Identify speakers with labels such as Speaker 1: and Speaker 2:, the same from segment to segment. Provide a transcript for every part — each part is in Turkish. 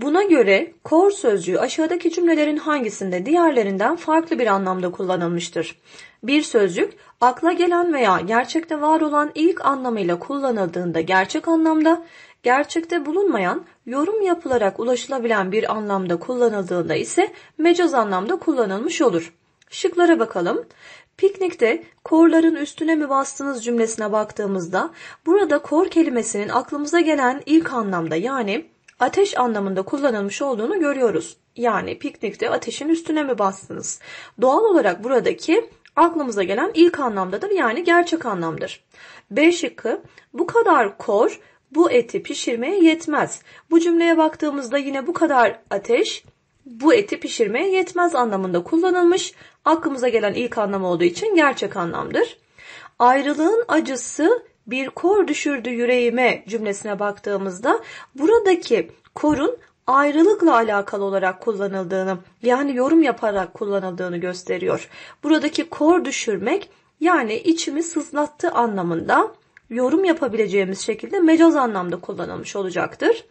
Speaker 1: Buna göre kor sözcüğü aşağıdaki cümlelerin hangisinde diğerlerinden farklı bir anlamda kullanılmıştır? Bir sözcük akla gelen veya gerçekte var olan ilk anlamıyla kullanıldığında gerçek anlamda, gerçekte bulunmayan, yorum yapılarak ulaşılabilen bir anlamda kullanıldığında ise mecaz anlamda kullanılmış olur. Şıklara bakalım. Piknikte korların üstüne mi bastınız cümlesine baktığımızda burada kor kelimesinin aklımıza gelen ilk anlamda yani ateş anlamında kullanılmış olduğunu görüyoruz. Yani piknikte ateşin üstüne mi bastınız? Doğal olarak buradaki aklımıza gelen ilk anlamdadır yani gerçek anlamdır. B şıkkı bu kadar kor bu eti pişirmeye yetmez. Bu cümleye baktığımızda yine bu kadar ateş bu eti pişirmeye yetmez anlamında kullanılmış. Aklımıza gelen ilk anlam olduğu için gerçek anlamdır. Ayrılığın acısı bir kor düşürdü yüreğime cümlesine baktığımızda buradaki korun ayrılıkla alakalı olarak kullanıldığını yani yorum yaparak kullanıldığını gösteriyor. Buradaki kor düşürmek yani içimi sızlattı anlamında yorum yapabileceğimiz şekilde mecaz anlamda kullanılmış olacaktır.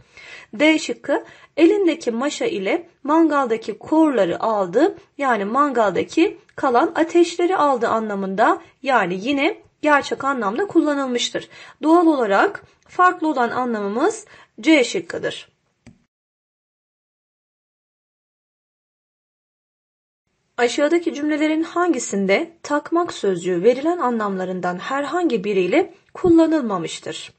Speaker 1: D şıkkı elindeki maşa ile mangaldaki korları aldı yani mangaldaki kalan ateşleri aldı anlamında yani yine gerçek anlamda kullanılmıştır.
Speaker 2: Doğal olarak farklı olan anlamımız C şıkkıdır. Aşağıdaki cümlelerin hangisinde takmak sözcüğü verilen anlamlarından herhangi biriyle
Speaker 1: kullanılmamıştır?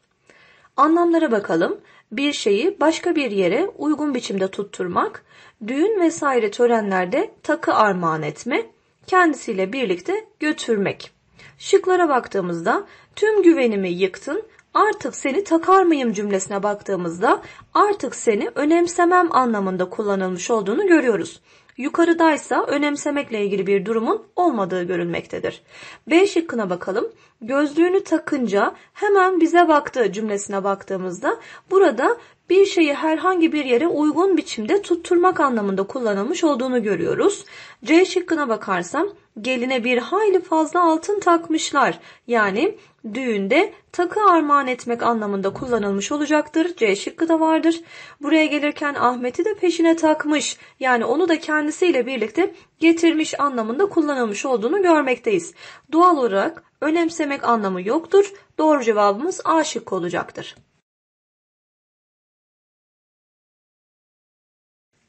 Speaker 1: Anlamlara bakalım. Bir şeyi başka bir yere uygun biçimde tutturmak, düğün vesaire törenlerde takı armağan etme, kendisiyle birlikte götürmek. Şıklara baktığımızda tüm güvenimi yıktın artık seni takar mıyım cümlesine baktığımızda artık seni önemsemem anlamında kullanılmış olduğunu görüyoruz. Yukarıdaysa önemsemekle ilgili bir durumun olmadığı görülmektedir. B şıkkına bakalım. Gözlüğünü takınca hemen bize baktı cümlesine baktığımızda burada bir şeyi herhangi bir yere uygun biçimde tutturmak anlamında kullanılmış olduğunu görüyoruz. C şıkkına bakarsam geline bir hayli fazla altın takmışlar. Yani düğünde takı armağan etmek anlamında kullanılmış olacaktır. C şıkkı da vardır. Buraya gelirken Ahmet'i de peşine takmış. Yani onu da kendisiyle birlikte getirmiş anlamında kullanılmış
Speaker 2: olduğunu görmekteyiz. Doğal olarak önemsemek anlamı yoktur. Doğru cevabımız A şıkkı olacaktır.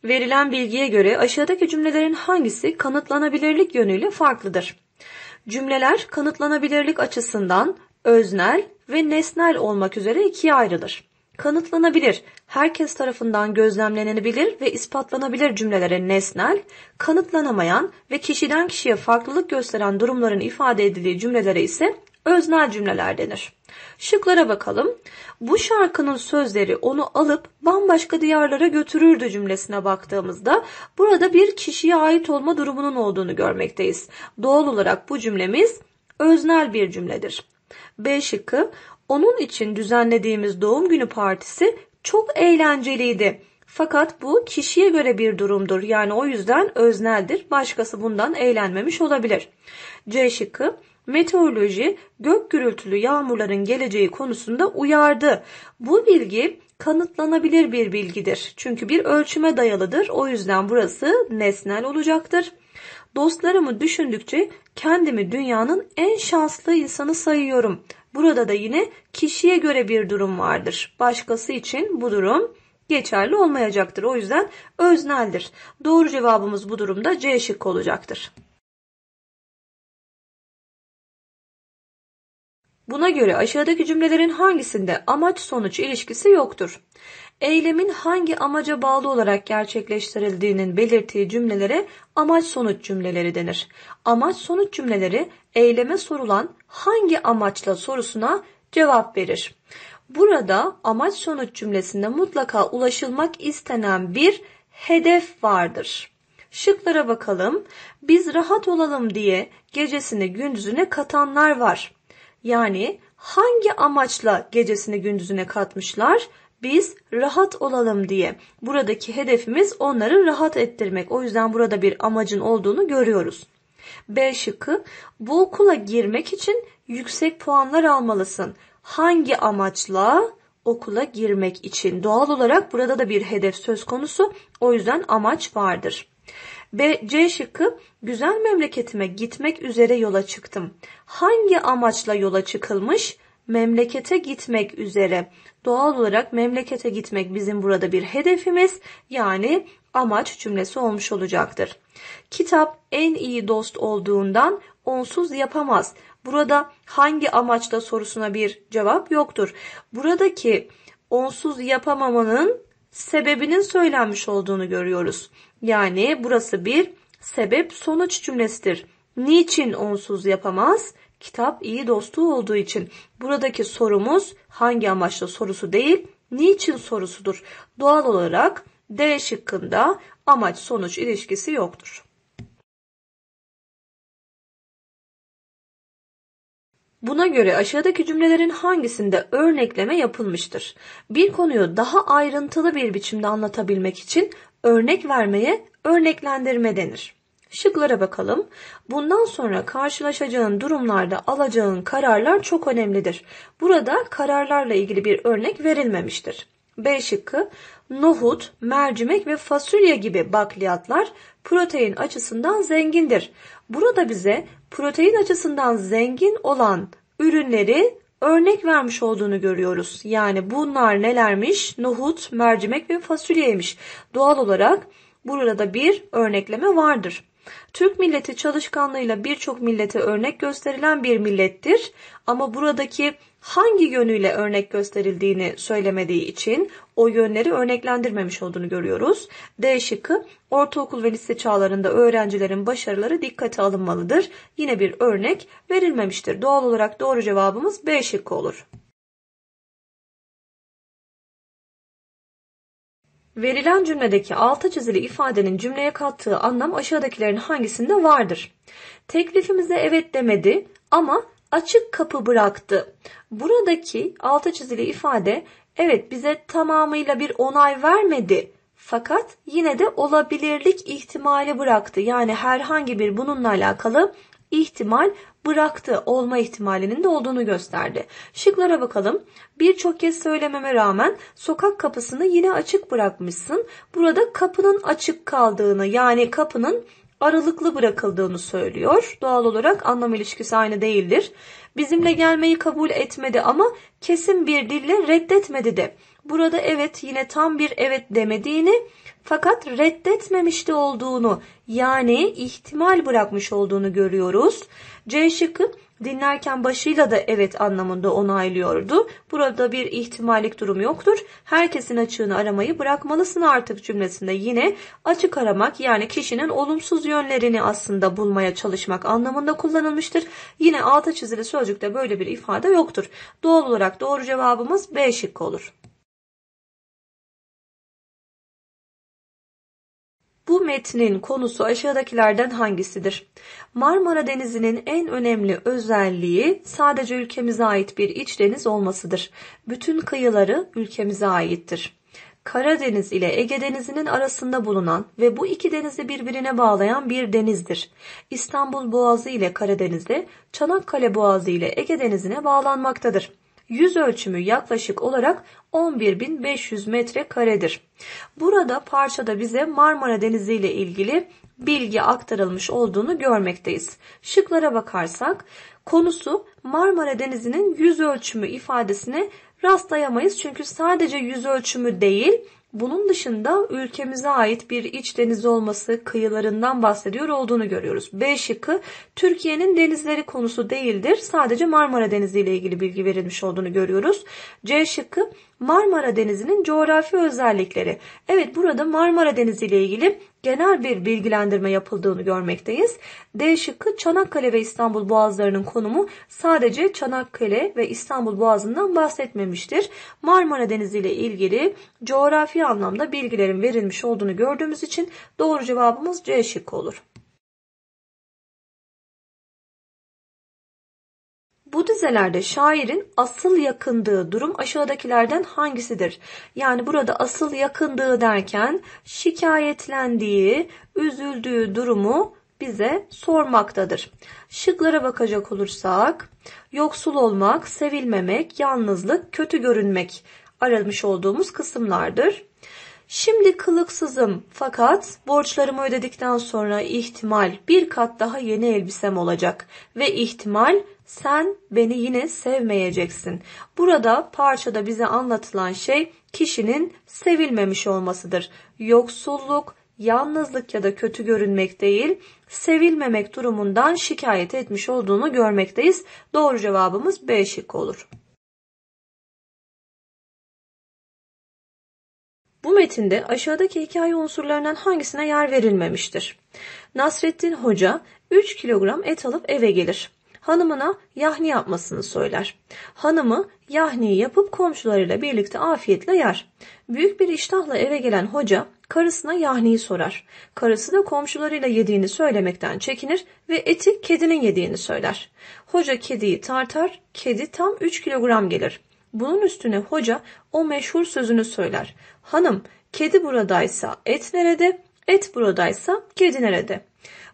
Speaker 2: Verilen bilgiye göre aşağıdaki cümlelerin hangisi kanıtlanabilirlik yönüyle
Speaker 1: farklıdır? Cümleler kanıtlanabilirlik açısından öznel ve nesnel olmak üzere ikiye ayrılır. Kanıtlanabilir, herkes tarafından gözlemlenebilir ve ispatlanabilir cümlelere nesnel, kanıtlanamayan ve kişiden kişiye farklılık gösteren durumların ifade edildiği cümlelere ise öznel cümleler denir. Şıklara bakalım. Bu şarkının sözleri onu alıp bambaşka diyarlara götürürdü cümlesine baktığımızda burada bir kişiye ait olma durumunun olduğunu görmekteyiz. Doğal olarak bu cümlemiz öznel bir cümledir. B şıkkı onun için düzenlediğimiz doğum günü partisi çok eğlenceliydi. Fakat bu kişiye göre bir durumdur. Yani o yüzden özneldir. Başkası bundan eğlenmemiş olabilir. C şıkkı meteoroloji gök gürültülü yağmurların geleceği konusunda uyardı. Bu bilgi kanıtlanabilir bir bilgidir. Çünkü bir ölçüme dayalıdır. O yüzden burası nesnel olacaktır. Dostlarımı düşündükçe kendimi dünyanın en şanslı insanı sayıyorum. Burada da yine kişiye göre bir durum vardır. Başkası için bu durum geçerli olmayacaktır. O
Speaker 2: yüzden özneldir. Doğru cevabımız bu durumda C şıkkı olacaktır. Buna göre aşağıdaki cümlelerin hangisinde amaç-sonuç ilişkisi yoktur? Eylemin hangi amaca bağlı
Speaker 1: olarak gerçekleştirildiğinin belirttiği cümlelere amaç-sonuç cümleleri denir. Amaç-sonuç cümleleri eyleme sorulan hangi amaçla sorusuna cevap verir. Burada amaç-sonuç cümlesinde mutlaka ulaşılmak istenen bir hedef vardır. Şıklara bakalım. Biz rahat olalım diye gecesini gündüzüne katanlar var. Yani hangi amaçla gecesini gündüzüne katmışlar? Biz rahat olalım diye. Buradaki hedefimiz onları rahat ettirmek. O yüzden burada bir amacın olduğunu görüyoruz. B şıkkı bu okula girmek için yüksek puanlar almalısın. Hangi amaçla? Okula girmek için. Doğal olarak burada da bir hedef söz konusu. O yüzden amaç vardır. B, C şıkkı güzel memleketime gitmek üzere yola çıktım. Hangi amaçla yola çıkılmış? Memlekete gitmek üzere. Doğal olarak memlekete gitmek bizim burada bir hedefimiz yani amaç cümlesi olmuş olacaktır. Kitap en iyi dost olduğundan onsuz yapamaz. Burada hangi amaçla sorusuna bir cevap yoktur. Buradaki onsuz yapamamanın sebebinin söylenmiş olduğunu görüyoruz. Yani burası bir sebep sonuç cümlesidir. Niçin onsuz yapamaz? Kitap iyi dostu olduğu için. Buradaki sorumuz hangi amaçla sorusu değil, niçin sorusudur. Doğal olarak D
Speaker 2: şıkkında amaç sonuç ilişkisi yoktur. Buna göre aşağıdaki cümlelerin hangisinde
Speaker 1: örnekleme yapılmıştır? Bir konuyu daha ayrıntılı bir biçimde anlatabilmek için örnek vermeye örneklendirme denir. Şıklara bakalım. Bundan sonra karşılaşacağın durumlarda alacağın kararlar çok önemlidir. Burada kararlarla ilgili bir örnek verilmemiştir. B şıkkı nohut, mercimek ve fasulye gibi bakliyatlar protein açısından zengindir. Burada bize protein açısından zengin olan ürünleri örnek vermiş olduğunu görüyoruz. Yani bunlar nelermiş? Nohut, mercimek ve fasulyeymiş. Doğal olarak burada bir örnekleme vardır. Türk milleti çalışkanlığıyla birçok millete örnek gösterilen bir millettir. Ama buradaki hangi yönüyle örnek gösterildiğini söylemediği için o yönleri örneklendirmemiş olduğunu görüyoruz. D şıkkı ortaokul ve lise çağlarında öğrencilerin başarıları dikkate alınmalıdır.
Speaker 2: Yine bir örnek verilmemiştir. Doğal olarak doğru cevabımız B şıkkı olur. Verilen cümledeki altı çizili ifadenin cümleye kattığı anlam aşağıdakilerin hangisinde vardır?
Speaker 1: Teklifimize evet demedi ama açık kapı bıraktı. Buradaki altı çizili ifade evet bize tamamıyla bir onay vermedi fakat yine de olabilirlik ihtimali bıraktı. Yani herhangi bir bununla alakalı ihtimal bıraktı olma ihtimalinin de olduğunu gösterdi. Şıklara bakalım. Birçok kez söylememe rağmen sokak kapısını yine açık bırakmışsın. Burada kapının açık kaldığını yani kapının aralıklı bırakıldığını söylüyor. Doğal olarak anlam ilişkisi aynı değildir. Bizimle gelmeyi kabul etmedi ama kesin bir dille reddetmedi de. Burada evet yine tam bir evet demediğini fakat reddetmemiş de olduğunu yani ihtimal bırakmış olduğunu görüyoruz. C şıkkı dinlerken başıyla da evet anlamında onaylıyordu. Burada bir ihtimallik durum yoktur. Herkesin açığını aramayı bırakmalısın artık cümlesinde yine açık aramak yani kişinin olumsuz yönlerini aslında bulmaya çalışmak
Speaker 2: anlamında kullanılmıştır. Yine altı çizili sözcükte böyle bir ifade yoktur. Doğal olarak doğru cevabımız B şıkkı olur. Bu metnin konusu aşağıdakilerden hangisidir? Marmara
Speaker 1: Denizi'nin en önemli özelliği sadece ülkemize ait bir iç deniz olmasıdır. Bütün kıyıları ülkemize aittir. Karadeniz ile Ege Denizi'nin arasında bulunan ve bu iki denizi birbirine bağlayan bir denizdir. İstanbul Boğazı ile Karadeniz'de, Çanakkale Boğazı ile Ege Denizi'ne bağlanmaktadır. Yüz ölçümü yaklaşık olarak 11.500 metrekaredir. Burada parçada bize Marmara Denizi ile ilgili bilgi aktarılmış olduğunu görmekteyiz. Şıklara bakarsak konusu Marmara Denizi'nin yüz ölçümü ifadesine rastlayamayız. Çünkü sadece yüz ölçümü değil bunun dışında ülkemize ait bir iç deniz olması kıyılarından bahsediyor olduğunu görüyoruz. B şıkkı Türkiye'nin denizleri konusu değildir. Sadece Marmara Denizi ile ilgili bilgi verilmiş olduğunu görüyoruz. C şıkkı Marmara Denizi'nin coğrafi özellikleri. Evet burada Marmara Denizi ile ilgili genel bir bilgilendirme yapıldığını görmekteyiz. D şıkkı Çanakkale ve İstanbul Boğazlarının konumu sadece Çanakkale ve İstanbul Boğazı'ndan bahsetmemiştir. Marmara Denizi ile ilgili coğrafi anlamda bilgilerin verilmiş
Speaker 2: olduğunu gördüğümüz için doğru cevabımız C şıkkı olur. Bu dizelerde şairin asıl yakındığı
Speaker 1: durum aşağıdakilerden hangisidir? Yani burada asıl yakındığı derken şikayetlendiği, üzüldüğü durumu bize sormaktadır. Şıklara bakacak olursak yoksul olmak, sevilmemek, yalnızlık, kötü görünmek aramış olduğumuz kısımlardır. Şimdi kılıksızım fakat borçlarımı ödedikten sonra ihtimal bir kat daha yeni elbisem olacak ve ihtimal sen beni yine sevmeyeceksin. Burada parçada bize anlatılan şey kişinin sevilmemiş olmasıdır. Yoksulluk, yalnızlık ya da kötü görünmek değil, sevilmemek durumundan
Speaker 2: şikayet etmiş olduğunu görmekteyiz. Doğru cevabımız B şıkkı olur. Bu metinde aşağıdaki hikaye unsurlarından hangisine yer verilmemiştir? Nasrettin Hoca 3 kilogram
Speaker 1: et alıp eve gelir hanımına yahni yapmasını söyler. Hanımı yahniyi yapıp komşularıyla birlikte afiyetle yer. Büyük bir iştahla eve gelen hoca karısına yahniyi sorar. Karısı da komşularıyla yediğini söylemekten çekinir ve eti kedinin yediğini söyler. Hoca kediyi tartar, kedi tam 3 kilogram gelir. Bunun üstüne hoca o meşhur sözünü söyler. Hanım, kedi buradaysa et nerede, et buradaysa kedi nerede?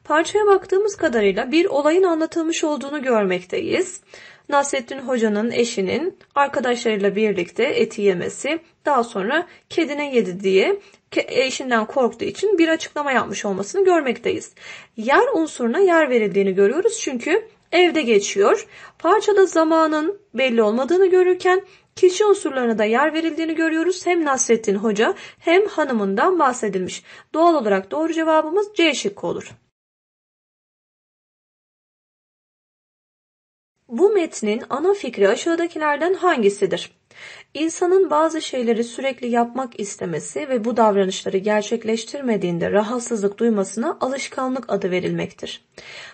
Speaker 1: Parçaya baktığımız kadarıyla bir olayın anlatılmış olduğunu görmekteyiz. Nasrettin Hoca'nın eşinin arkadaşlarıyla birlikte eti yemesi, daha sonra kedine yedi diye eşinden korktuğu için bir açıklama yapmış olmasını görmekteyiz. Yer unsuruna yer verildiğini görüyoruz çünkü evde geçiyor. Parçada zamanın belli olmadığını görürken kişi unsurlarına da yer verildiğini görüyoruz. Hem Nasrettin Hoca hem hanımından bahsedilmiş.
Speaker 2: Doğal olarak doğru cevabımız C şıkkı olur. Bu metnin ana fikri aşağıdakilerden hangisidir?
Speaker 1: İnsanın bazı şeyleri sürekli yapmak istemesi ve bu davranışları gerçekleştirmediğinde rahatsızlık duymasına alışkanlık adı verilmektir.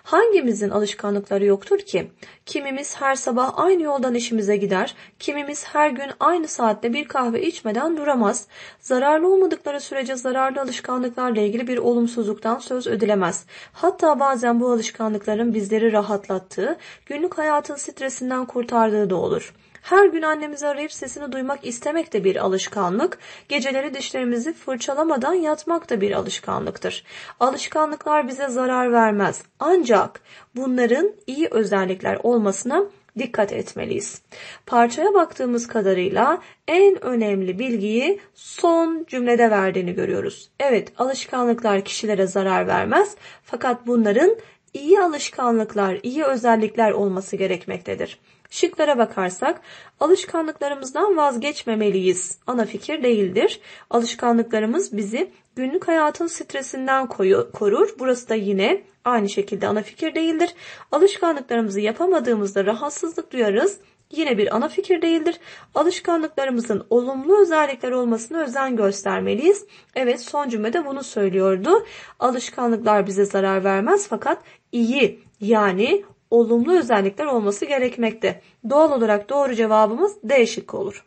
Speaker 1: Hangimizin alışkanlıkları yoktur ki? Kimimiz her sabah aynı yoldan işimize gider, kimimiz her gün aynı saatte bir kahve içmeden duramaz, zararlı olmadıkları sürece zararlı alışkanlıklarla ilgili bir olumsuzluktan söz ödülemez. Hatta bazen bu alışkanlıkların bizleri rahatlattığı, günlük hayatın stresinden kurtardığı da olur. Her gün annemizi arayıp sesini duymak istemek de bir alışkanlık. Geceleri dişlerimizi fırçalamadan yatmak da bir alışkanlıktır. Alışkanlıklar bize zarar vermez. Ancak bunların iyi özellikler olmasına dikkat etmeliyiz. Parçaya baktığımız kadarıyla en önemli bilgiyi son cümlede verdiğini görüyoruz. Evet, alışkanlıklar kişilere zarar vermez fakat bunların iyi alışkanlıklar, iyi özellikler olması gerekmektedir. Şıklara bakarsak alışkanlıklarımızdan vazgeçmemeliyiz. Ana fikir değildir. Alışkanlıklarımız bizi günlük hayatın stresinden korur. Burası da yine aynı şekilde ana fikir değildir. Alışkanlıklarımızı yapamadığımızda rahatsızlık duyarız. Yine bir ana fikir değildir. Alışkanlıklarımızın olumlu özellikler olmasına özen göstermeliyiz. Evet son cümlede bunu söylüyordu. Alışkanlıklar bize zarar vermez fakat iyi
Speaker 2: yani olumlu özellikler olması gerekmekte. Doğal olarak doğru cevabımız D şıkkı olur.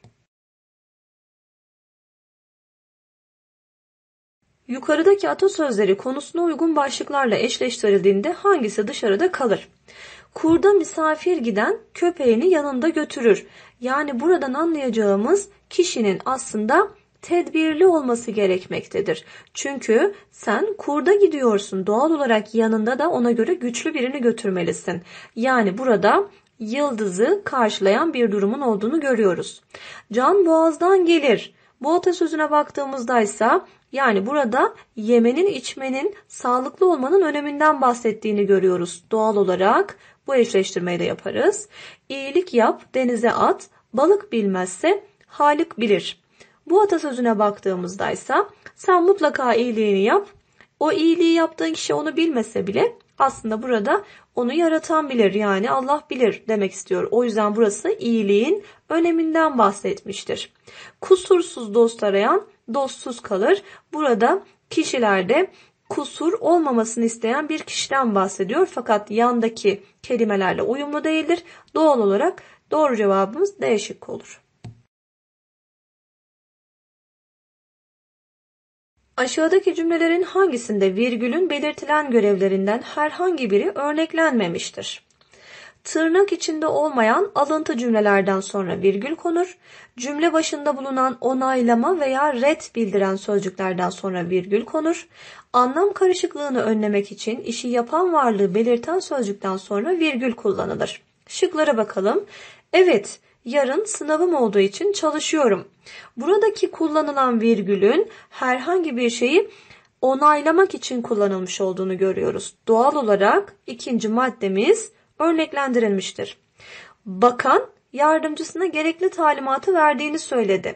Speaker 2: Yukarıdaki atasözleri konusuna uygun başlıklarla eşleştirildiğinde hangisi dışarıda kalır?
Speaker 1: Kurda misafir giden köpeğini yanında götürür. Yani buradan anlayacağımız kişinin aslında tedbirli olması gerekmektedir. Çünkü sen kurda gidiyorsun. Doğal olarak yanında da ona göre güçlü birini götürmelisin. Yani burada yıldızı karşılayan bir durumun olduğunu görüyoruz. Can boğazdan gelir. Bu atasözüne baktığımızda ise yani burada yemenin içmenin sağlıklı olmanın öneminden bahsettiğini görüyoruz. Doğal olarak bu eşleştirmeyi de yaparız. İyilik yap, denize at, balık bilmezse Halik bilir. Bu atasözüne baktığımızda ise sen mutlaka iyiliğini yap. O iyiliği yaptığın kişi onu bilmese bile aslında burada onu yaratan bilir yani Allah bilir demek istiyor. O yüzden burası iyiliğin öneminden bahsetmiştir. Kusursuz dost arayan dostsuz kalır. Burada kişilerde kusur olmamasını isteyen bir kişiden bahsediyor fakat yandaki
Speaker 2: kelimelerle uyumlu değildir. Doğal olarak doğru cevabımız D şıkkı olur. Aşağıdaki cümlelerin hangisinde virgülün belirtilen görevlerinden herhangi biri örneklenmemiştir?
Speaker 1: Tırnak içinde olmayan alıntı cümlelerden sonra virgül konur. Cümle başında bulunan onaylama veya ret bildiren sözcüklerden sonra virgül konur. Anlam karışıklığını önlemek için işi yapan varlığı belirten sözcükten sonra virgül kullanılır. Şıklara bakalım. Evet, Yarın sınavım olduğu için çalışıyorum. Buradaki kullanılan virgülün herhangi bir şeyi onaylamak için kullanılmış olduğunu görüyoruz. Doğal olarak ikinci maddemiz örneklendirilmiştir. Bakan yardımcısına gerekli talimatı verdiğini söyledi.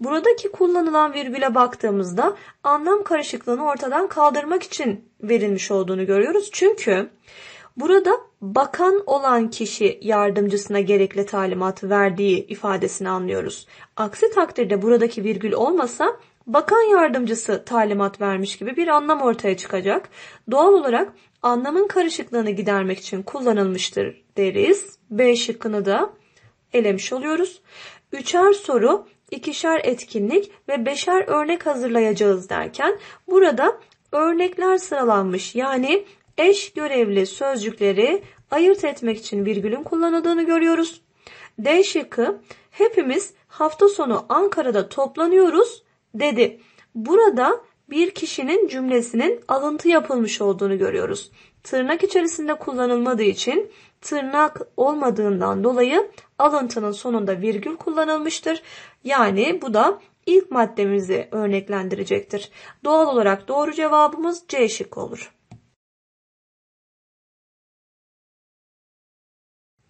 Speaker 1: Buradaki kullanılan virgüle baktığımızda anlam karışıklığını ortadan kaldırmak için verilmiş olduğunu görüyoruz. Çünkü Burada bakan olan kişi yardımcısına gerekli talimatı verdiği ifadesini anlıyoruz. Aksi takdirde buradaki virgül olmasa bakan yardımcısı talimat vermiş gibi bir anlam ortaya çıkacak. Doğal olarak anlamın karışıklığını gidermek için kullanılmıştır deriz. B şıkkını da elemiş oluyoruz. Üçer soru, ikişer etkinlik ve beşer örnek hazırlayacağız derken burada örnekler sıralanmış. Yani eş görevli sözcükleri ayırt etmek için virgülün kullanıldığını görüyoruz. D şıkkı hepimiz hafta sonu Ankara'da toplanıyoruz dedi. Burada bir kişinin cümlesinin alıntı yapılmış olduğunu görüyoruz. Tırnak içerisinde kullanılmadığı için tırnak olmadığından dolayı alıntının sonunda virgül kullanılmıştır. Yani bu da ilk maddemizi örneklendirecektir. Doğal olarak
Speaker 2: doğru cevabımız C şık olur.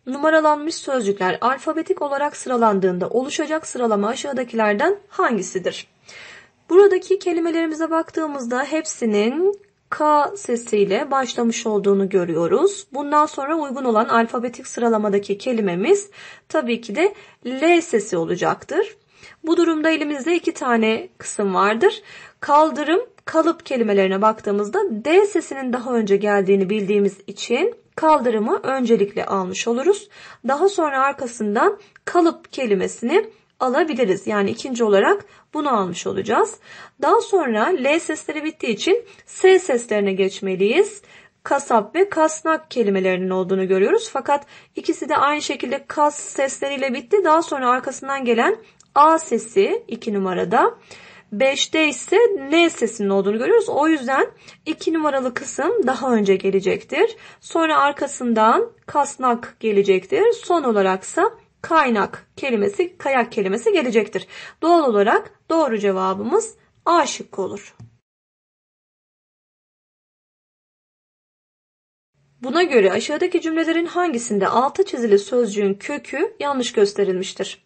Speaker 2: Numaralanmış sözcükler alfabetik olarak sıralandığında oluşacak
Speaker 1: sıralama aşağıdakilerden hangisidir? Buradaki kelimelerimize baktığımızda hepsinin K sesiyle başlamış olduğunu görüyoruz. Bundan sonra uygun olan alfabetik sıralamadaki kelimemiz tabii ki de L sesi olacaktır. Bu durumda elimizde iki tane kısım vardır. Kaldırım, kalıp kelimelerine baktığımızda D sesinin daha önce geldiğini bildiğimiz için kaldırımı öncelikle almış oluruz. Daha sonra arkasından kalıp kelimesini alabiliriz. Yani ikinci olarak bunu almış olacağız. Daha sonra L sesleri bittiği için S seslerine geçmeliyiz. Kasap ve kasnak kelimelerinin olduğunu görüyoruz. Fakat ikisi de aynı şekilde kas sesleriyle bitti. Daha sonra arkasından gelen A sesi 2 numarada. 5'te ise N sesinin olduğunu görüyoruz. O yüzden 2 numaralı kısım daha önce gelecektir. Sonra arkasından kasnak gelecektir. Son olaraksa kaynak kelimesi, kayak
Speaker 2: kelimesi gelecektir. Doğal olarak doğru cevabımız A şıkkı olur. Buna göre aşağıdaki cümlelerin hangisinde altı çizili sözcüğün kökü yanlış gösterilmiştir?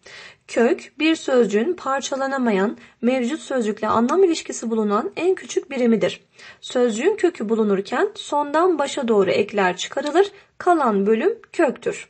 Speaker 2: Kök,
Speaker 1: bir sözcüğün parçalanamayan, mevcut sözcükle anlam ilişkisi bulunan en küçük birimidir. Sözcüğün kökü bulunurken sondan başa doğru ekler çıkarılır, kalan bölüm köktür.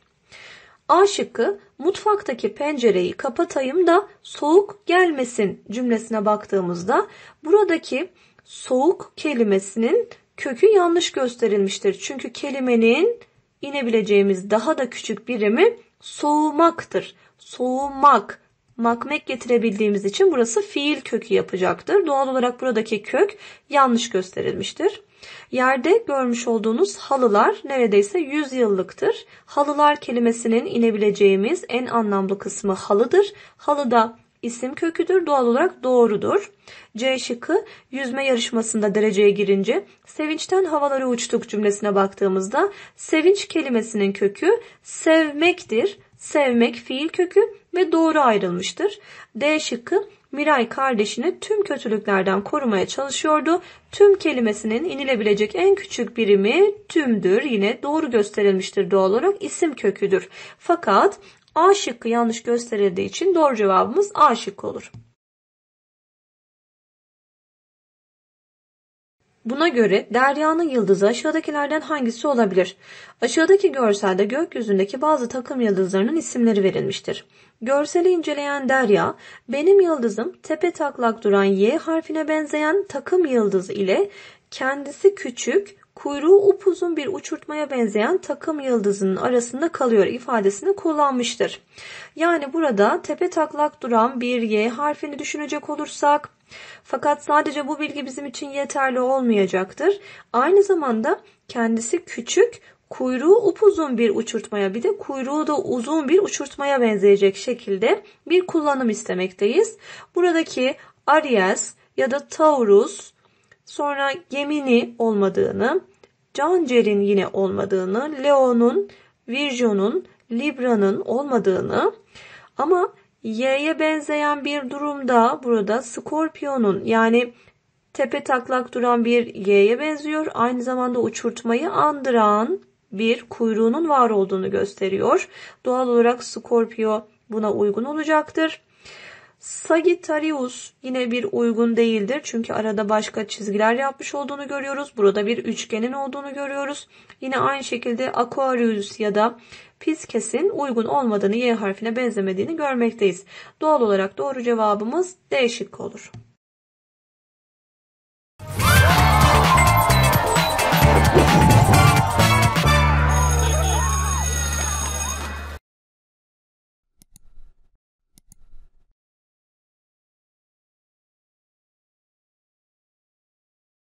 Speaker 1: A şıkkı mutfaktaki pencereyi kapatayım da soğuk gelmesin cümlesine baktığımızda buradaki soğuk kelimesinin kökü yanlış gösterilmiştir. Çünkü kelimenin inebileceğimiz daha da küçük birimi soğumaktır. Soğumak, makmek getirebildiğimiz için burası fiil kökü yapacaktır. Doğal olarak buradaki kök yanlış gösterilmiştir. Yerde görmüş olduğunuz halılar neredeyse 100 yıllıktır. Halılar kelimesinin inebileceğimiz en anlamlı kısmı halıdır. Halıda isim köküdür. Doğal olarak doğrudur. C şıkkı yüzme yarışmasında dereceye girince sevinçten havalara uçtuk cümlesine baktığımızda sevinç kelimesinin kökü sevmektir. Sevmek fiil kökü ve doğru ayrılmıştır. D şıkkı Miray kardeşini tüm kötülüklerden korumaya çalışıyordu. Tüm kelimesinin inilebilecek en küçük birimi tümdür. Yine doğru gösterilmiştir
Speaker 2: doğal olarak isim köküdür. Fakat A şıkkı yanlış gösterildiği için doğru cevabımız A şıkkı olur. Buna göre Derya'nın yıldızı aşağıdakilerden hangisi olabilir? Aşağıdaki
Speaker 1: görselde gökyüzündeki bazı takım yıldızlarının isimleri verilmiştir. Görseli inceleyen Derya, benim yıldızım tepe taklak duran Y harfine benzeyen takım yıldız ile kendisi küçük kuyruğu upuzun bir uçurtmaya benzeyen takım yıldızının arasında kalıyor ifadesini kullanmıştır. Yani burada tepe taklak duran bir Y harfini düşünecek olursak fakat sadece bu bilgi bizim için yeterli olmayacaktır. Aynı zamanda kendisi küçük, kuyruğu upuzun bir uçurtmaya bir de kuyruğu da uzun bir uçurtmaya benzeyecek şekilde bir kullanım istemekteyiz. Buradaki Aries ya da Taurus sonra Gemini olmadığını Cancer'in yine olmadığını, Leo'nun, Virgio'nun, Libra'nın olmadığını ama Y'ye benzeyen bir durumda burada Scorpion'un yani tepe taklak duran bir Y'ye benziyor. Aynı zamanda uçurtmayı andıran bir kuyruğunun var olduğunu gösteriyor. Doğal olarak Scorpio buna uygun olacaktır. Sagittarius yine bir uygun değildir. Çünkü arada başka çizgiler yapmış olduğunu görüyoruz. Burada bir üçgenin olduğunu görüyoruz. Yine aynı şekilde Aquarius ya da Pisces'in uygun olmadığını, Y harfine benzemediğini görmekteyiz. Doğal olarak doğru cevabımız D şıkkı olur.